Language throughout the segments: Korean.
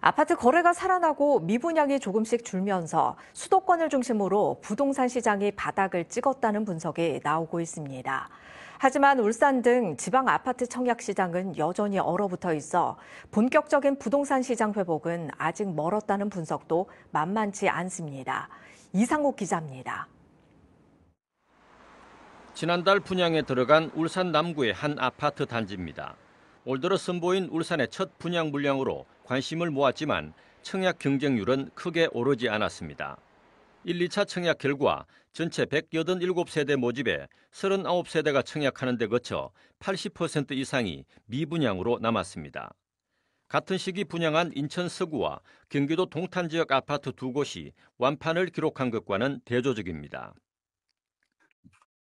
아파트 거래가 살아나고 미분양이 조금씩 줄면서 수도권을 중심으로 부동산 시장이 바닥을 찍었다는 분석이 나오고 있습니다. 하지만 울산 등 지방 아파트 청약 시장은 여전히 얼어붙어 있어 본격적인 부동산 시장 회복은 아직 멀었다는 분석도 만만치 않습니다. 이상욱 기자입니다. 지난달 분양에 들어간 울산 남구의 한 아파트 단지입니다. 올 들어 선보인 울산의 첫 분양 물량으로 관심을 모았지만 청약 경쟁률은 크게 오르지 않았습니다. 1, 2차 청약 결과 전체 187세대 모집에 39세대가 청약하는 데 거쳐 80% 이상이 미분양으로 남았습니다. 같은 시기 분양한 인천 서구와 경기도 동탄 지역 아파트 두 곳이 완판을 기록한 것과는 대조적입니다.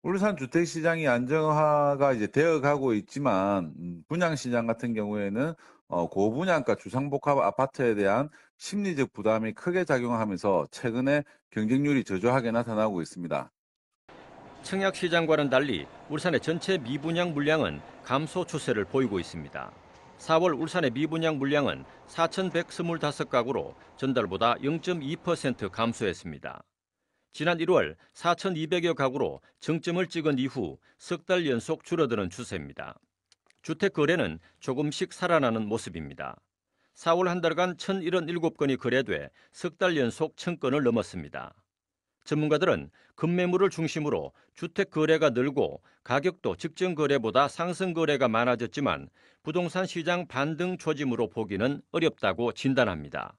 울산 주택 시장이 안정화가 이제 되어가고 있지만 음, 분양 시장 같은 경우에는 어, 고분양가 주상복합 아파트에 대한 심리적 부담이 크게 작용하면서 최근에 경쟁률이 저조하게 나타나고 있습니다. 청약 시장과는 달리 울산의 전체 미분양 물량은 감소 추세를 보이고 있습니다. 4월 울산의 미분양 물량은 4,125가구로 전달보다 0.2% 감소했습니다. 지난 1월 4,200여 가구로 정점을 찍은 이후 석 달 연속 줄어드는 추세입니다. 주택 거래는 조금씩 살아나는 모습입니다. 4월 한 달간 1,077건이 거래돼 석 달 연속 1,000건을 넘었습니다. 전문가들은 급매물을 중심으로 주택 거래가 늘고 가격도 직전 거래보다 상승 거래가 많아졌지만 부동산 시장 반등 조짐으로 보기는 어렵다고 진단합니다.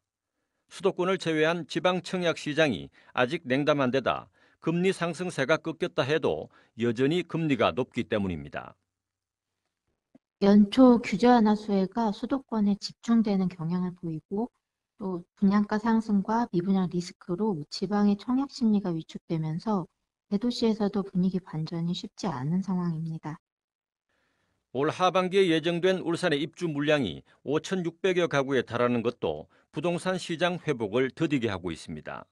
수도권을 제외한 지방 청약 시장이 아직 냉담한 데다 금리 상승세가 꺾였다 해도 여전히 금리가 높기 때문입니다. 연초 규제 완화 수혜가 수도권에 집중되는 경향을 보이고 또 분양가 상승과 미분양 리스크로 지방의 청약 심리가 위축되면서 대도시에서도 분위기 반전이 쉽지 않은 상황입니다. 올 하반기에 예정된 울산의 입주 물량이 5,600여 가구에 달하는 것도 부동산 시장 회복을 더디게 하고 있습니다.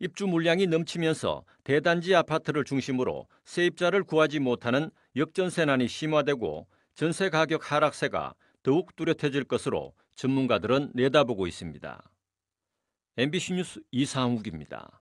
입주 물량이 넘치면서 대단지 아파트를 중심으로 세입자를 구하지 못하는 역전세난이 심화되고 전세 가격 하락세가 더욱 뚜렷해질 것으로 전문가들은 내다보고 있습니다. MBC 뉴스 이상욱입니다.